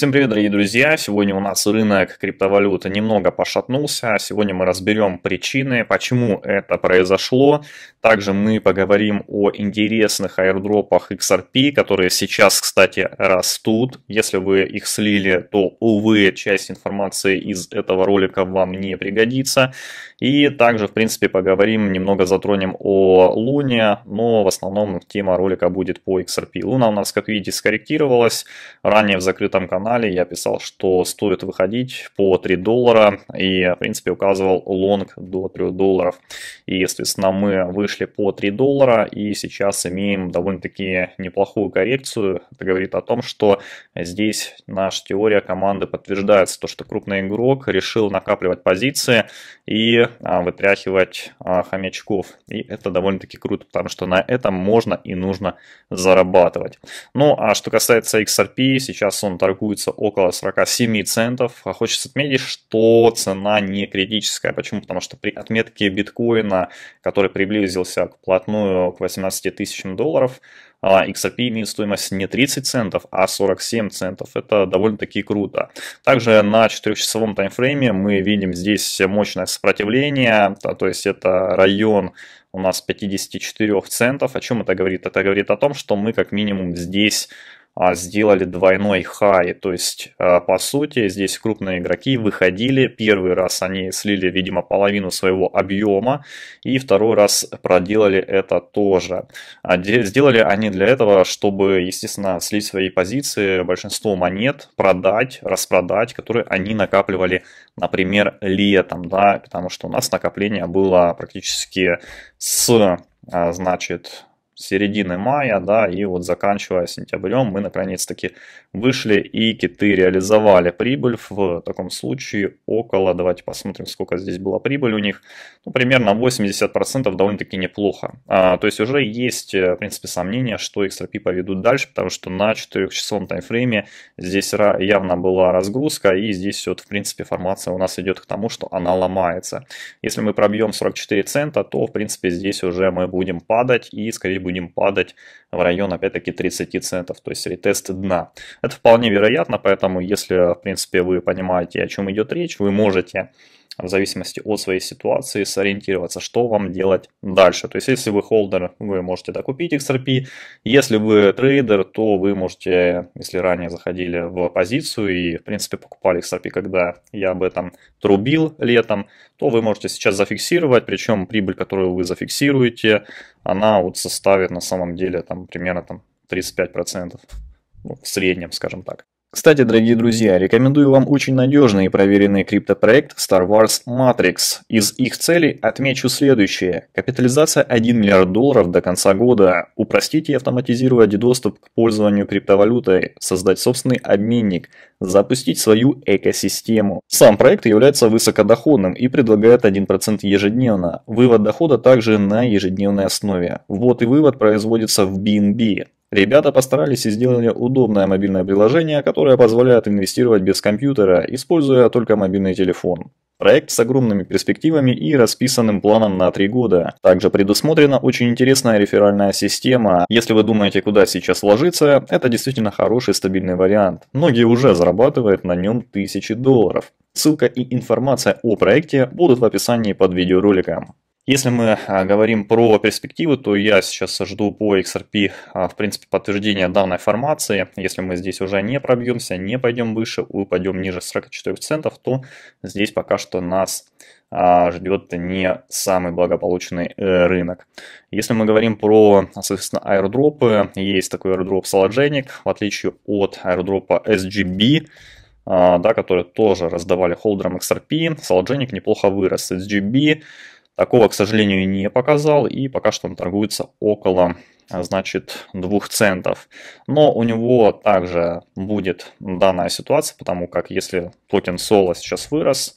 Всем привет, дорогие друзья! Сегодня у нас рынок криптовалюты немного пошатнулся. Сегодня мы разберем причины, почему это произошло. Также мы поговорим о интересных аирдропах XRP, которые сейчас, кстати, растут. Если вы их слили, то, увы, часть информации из этого ролика вам не пригодится. И также, в принципе, поговорим, немного затронем о Луне, но в основном тема ролика будет по XRP. Луна у нас, как видите, скорректировалась. Ранее в закрытом канале канале я писал, что стоит выходить по 3 доллара и, в принципе, указывал лонг до 3 долларов. И, соответственно, мы вышли по 3 доллара и сейчас имеем довольно-таки неплохую коррекцию. Это говорит о том, что здесь наша теория команды подтверждается, то, что крупный игрок решил накапливать позиции и а, вытряхивать а, хомячков. И это довольно-таки круто, потому что на этом можно и нужно зарабатывать. Ну, а что касается XRP, сейчас он торгует торгуется около 47 центов. А хочется отметить, что цена не критическая. Почему? Потому что при отметке биткоина, который приблизился к плотную к 18 тысячам долларов, XRP а, имеет стоимость не 30 центов, а 47 центов. Это довольно-таки круто. Также на 4-часовом таймфрейме мы видим здесь мощное сопротивление, то есть это район у нас 54 центов. О чем это говорит? Это говорит о том, что мы как минимум здесь а, сделали двойной хай. То есть, а, по сути, здесь крупные игроки выходили. Первый раз они слили, видимо, половину своего объема. И второй раз проделали это тоже. А, сделали они для этого, чтобы, естественно, слить свои позиции большинство монет, продать, распродать, которые они накапливали, например, летом. Да? Потому что у нас накопление было практически с значит, середины мая, да, и вот заканчивая сентябрем, мы наконец-таки вышли и киты реализовали прибыль в таком случае около, давайте посмотрим, сколько здесь была прибыль у них, ну, примерно 80% довольно-таки неплохо. А, то есть уже есть, э, в принципе, сомнения, что XRP поведут дальше, потому что на 4-часовом таймфрейме здесь явно была разгрузка, и здесь вот, в принципе, формация у нас идет к тому, что она ломается. Если мы пробьем 44 цента, то, в принципе, здесь уже мы будем падать и, скорее, будем падать в район, опять-таки, 30 центов, то есть ретест дна. Это вполне вероятно, поэтому, если, в принципе, вы понимаете, о чем идет речь, вы можете в зависимости от своей ситуации сориентироваться, что вам делать дальше. То есть, если вы холдер, вы можете докупить XRP. Если вы трейдер, то вы можете, если ранее заходили в позицию и, в принципе, покупали XRP, когда я об этом трубил летом, то вы можете сейчас зафиксировать, причем прибыль, которую вы зафиксируете, она вот составит на самом деле там примерно там 35% ну, в среднем, скажем так. Кстати, дорогие друзья, рекомендую вам очень надежный и проверенный криптопроект Star Wars Matrix. Из их целей отмечу следующее. Капитализация 1 миллиард долларов до конца года. Упростить и автоматизировать доступ к пользованию криптовалютой. Создать собственный обменник. Запустить свою экосистему. Сам проект является высокодоходным и предлагает 1% ежедневно. Вывод дохода также на ежедневной основе. Вот и вывод производится в BNB. Ребята постарались и сделали удобное мобильное приложение, которое позволяет инвестировать без компьютера, используя только мобильный телефон. Проект с огромными перспективами и расписанным планом на 3 года. Также предусмотрена очень интересная реферальная система. Если вы думаете, куда сейчас вложиться, это действительно хороший стабильный вариант. Многие уже зарабатывают на нем тысячи долларов. Ссылка и информация о проекте будут в описании под видеороликом. Если мы а, говорим про перспективы, то я сейчас жду по XRP, а, в принципе, подтверждения данной формации. Если мы здесь уже не пробьемся, не пойдем выше, упадем ниже 44 центов, то здесь пока что нас а, ждет не самый благополучный э, рынок. Если мы говорим про, соответственно, аирдропы, есть такой аирдроп Solagenic, в отличие от аирдропа SGB, да, который тоже раздавали холдерам XRP, Solagenic неплохо вырос. SGB Такого, к сожалению, не показал, и пока что он торгуется около а, значит, 2 центов. Но у него также будет данная ситуация, потому как если токен Соло сейчас вырос,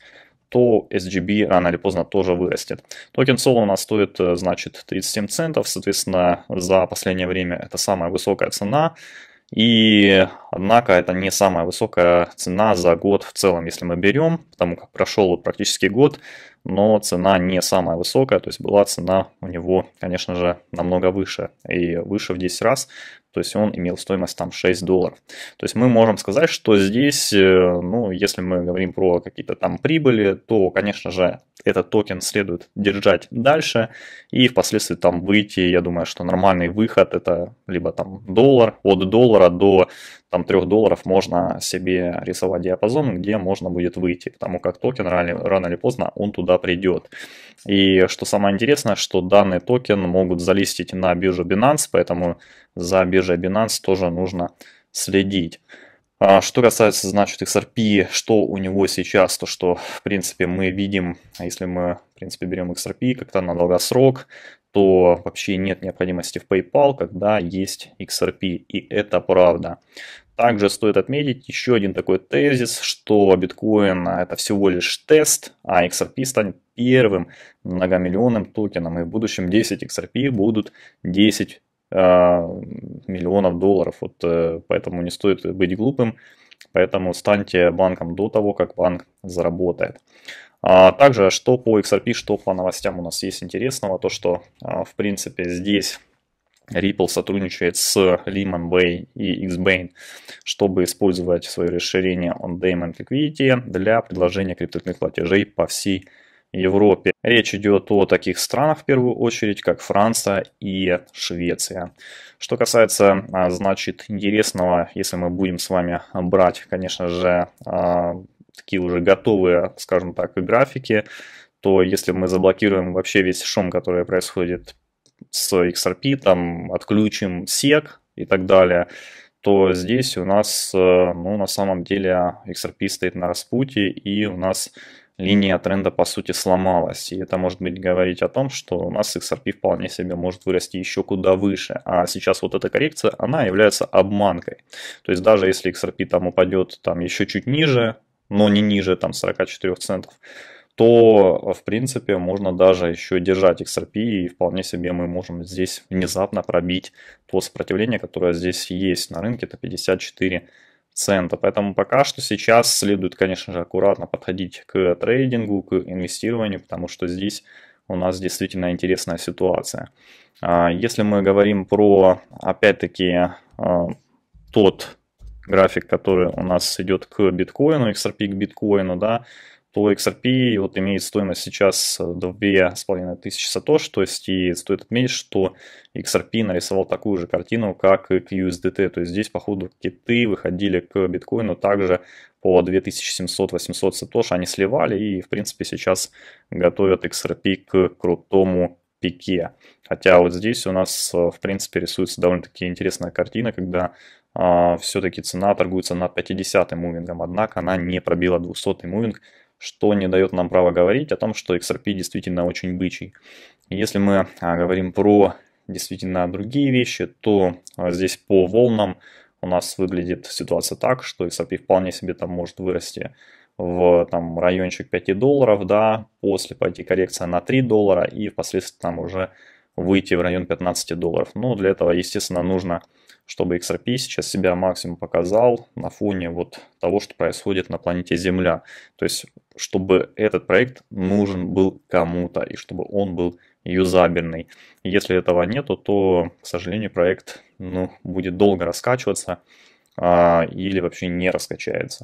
то SGB рано или поздно тоже вырастет. Токен Sol у нас стоит, э, значит, 37 центов, соответственно, за последнее время это самая высокая цена. И, однако, это не самая высокая цена за год в целом, если мы берем, потому как прошел практически год, но цена не самая высокая, то есть была цена у него, конечно же, намного выше, и выше в 10 раз, то есть он имел стоимость там 6 долларов. То есть мы можем сказать, что здесь, э, ну, если мы говорим про какие-то там прибыли, то, конечно же, этот токен следует держать дальше и впоследствии там выйти, я думаю, что нормальный выход это либо там доллар, от доллара до там 3 долларов можно себе рисовать диапазон, где можно будет выйти, потому как токен рано, рано или поздно он туда придет. И что самое интересное, что данный токен могут залистить на бирже Binance, поэтому за биржей Binance тоже нужно следить. А что касается, значит, XRP, что у него сейчас, то, что, в принципе, мы видим, если мы, в принципе, берем XRP как-то на долгосрок, то вообще нет необходимости в PayPal, когда есть XRP, и это правда. Также стоит отметить еще один такой тезис, что биткоин это всего лишь тест, а XRP станет первым многомиллионным токеном, и в будущем 10 XRP будут 10 э, а, миллионов долларов. Вот, э, поэтому не стоит быть глупым, поэтому станьте банком до того, как банк заработает. А также, что по XRP, что по новостям у нас есть интересного, то что, а, в принципе, здесь Ripple сотрудничает с Lehman Way и Xbane, чтобы использовать свое расширение on Demand Liquidity для предложения криптовалютных платежей по всей Европе. Речь идет о таких странах в первую очередь, как Франция и Швеция. Что касается, а, значит, интересного, если мы будем с вами брать, конечно же, а, такие уже готовые, скажем так, графики, то если мы заблокируем вообще весь шум, который происходит с XRP, там, отключим SEC и так далее, то здесь у нас, э, ну, на самом деле XRP стоит на распутье, и у нас линия тренда, по сути, сломалась. И это может быть говорить о том, что у нас XRP вполне себе может вырасти еще куда выше. А сейчас вот эта коррекция, она является обманкой. То есть даже если XRP там упадет там еще чуть ниже, но не ниже там 44 центов, то, э, в принципе, можно даже еще держать XRP, и вполне себе мы можем здесь внезапно пробить то сопротивление, которое здесь есть на рынке, это 54 цента. Поэтому пока что сейчас следует, конечно же, аккуратно подходить к трейдингу, к инвестированию, потому что здесь у нас действительно интересная ситуация. А, если мы говорим про, опять-таки, э, тот график, который у нас идет к биткоину, XRP к биткоину, да, то XRP вот имеет стоимость сейчас 2500 э, сатош, то есть и стоит отметить, что XRP нарисовал такую же картину, как и к USDT, то есть здесь по ходу киты выходили к биткоину также по 2700-800 сатош, они сливали и в принципе сейчас готовят XRP к крутому пике. Хотя вот здесь у нас, э, в принципе, рисуется довольно-таки интересная картина, когда э, а, все-таки цена торгуется над 50 мувингом, однако она не пробила 200 мувинг, что не дает нам права говорить о том, что XRP действительно очень бычий. Если мы а, говорим про действительно другие вещи, то а, здесь по волнам у нас выглядит ситуация так, что XRP вполне себе там может вырасти в там, райончик 5 долларов, да, после пойти коррекция на 3 доллара и впоследствии там уже выйти в район 15 долларов. Но ну, для этого, естественно, нужно, чтобы XRP сейчас себя максимум показал на фоне вот того, что происходит на планете Земля. То есть, чтобы этот проект нужен был кому-то и чтобы он был юзабельный. Если этого нету, то, к сожалению, проект ну, будет долго раскачиваться а, или вообще не раскачается.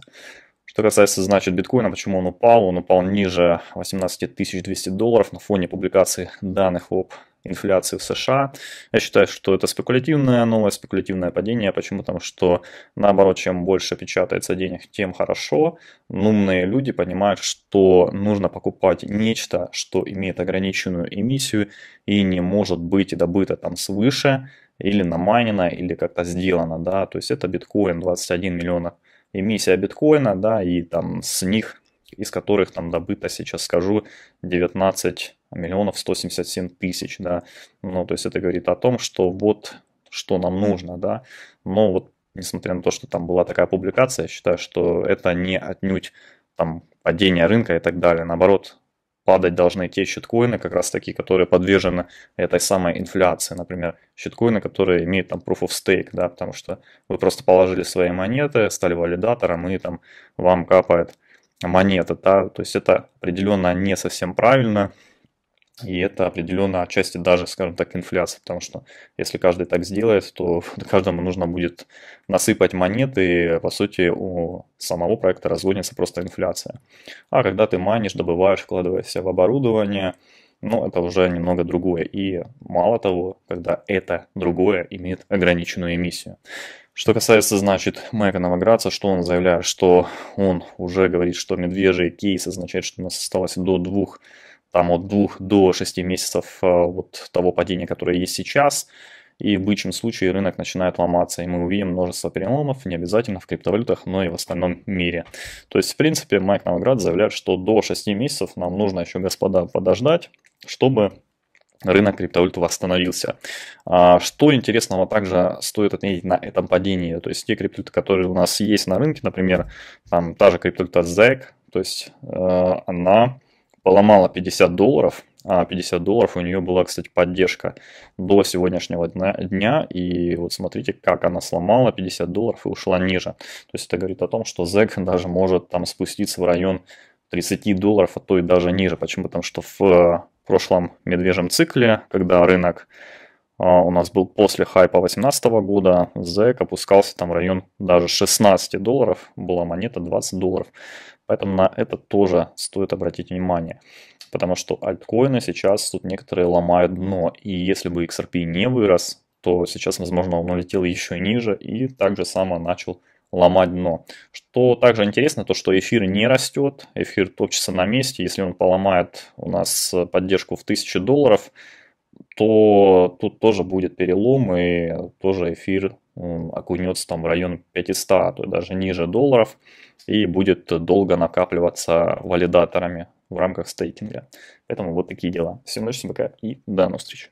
Что касается, значит, биткоина, почему он упал? Он упал ниже 18 200 долларов на фоне публикации данных об инфляции в США. Я считаю, что это спекулятивная новость, спекулятивное падение. Почему? Потому что, наоборот, чем больше печатается денег, тем хорошо. Умные люди понимают, что нужно покупать нечто, что имеет ограниченную эмиссию и не может быть добыто там свыше, или намайнено, или как-то сделано, да, то есть это биткоин 21 миллиона эмиссия биткоина, да, и там с них, из которых там добыто, сейчас скажу, 19 миллионов 177 тысяч, да, ну, то есть это говорит о том, что вот что нам нужно, да, но вот несмотря на то, что там была такая публикация, я считаю, что это не отнюдь там падение рынка и так далее, наоборот, падать должны те щиткоины, как раз такие, которые подвержены этой самой инфляции. Например, щиткоины, которые имеют там proof of stake, да, потому что вы просто положили свои монеты, стали валидатором, и там вам капает монета, да, то есть это определенно не совсем правильно, и это определенно отчасти даже, скажем так, инфляция, потому что если каждый так сделает, то каждому нужно будет насыпать монеты, и, по сути, у самого проекта разгонится просто инфляция. А когда ты манишь, добываешь, вкладываешься в оборудование, ну, это уже немного другое. И мало того, когда это другое имеет ограниченную эмиссию. Что касается, значит, Майка Новоградца, что он заявляет, что он уже говорит, что медвежий кейс означает, что у нас осталось до двух там от 2 до 6 месяцев э, вот того падения, которое есть сейчас. И в бычьем случае рынок начинает ломаться, и мы увидим множество переломов, не обязательно в криптовалютах, но и в остальном мире. То есть, в принципе, Майк Новоград заявляет, что до 6 месяцев нам нужно еще, господа, подождать, чтобы рынок криптовалют восстановился. А что интересного также стоит отметить на этом падении, то есть те криптовалюты, которые у нас есть на рынке, например, там та же криптовалюта ZEC, то есть э, она поломала 50 долларов, а 50 долларов у нее была, кстати, поддержка до сегодняшнего дня, и вот смотрите, как она сломала 50 долларов и ушла ниже. То есть это говорит о том, что ZEC даже может там спуститься в район 30 долларов, а то и даже ниже. Почему? Потому что в э, прошлом медвежьем цикле, когда рынок э, у нас был после хайпа 2018 года, ZEC опускался там в район даже 16 долларов, была монета 20 долларов. Поэтому на это тоже стоит обратить внимание. Потому что альткоины сейчас тут некоторые ломают дно. И если бы XRP не вырос, то сейчас, возможно, он улетел еще ниже и также само начал ломать дно. Что также интересно, то что эфир не растет, эфир топчется на месте, если он поломает у нас поддержку в 1000 долларов, то тут тоже будет перелом и тоже эфир окунется там в район 500, а то даже ниже долларов и будет долго накапливаться валидаторами в рамках стейкинга. Поэтому вот такие дела. Всем удачи, пока и до новых встреч.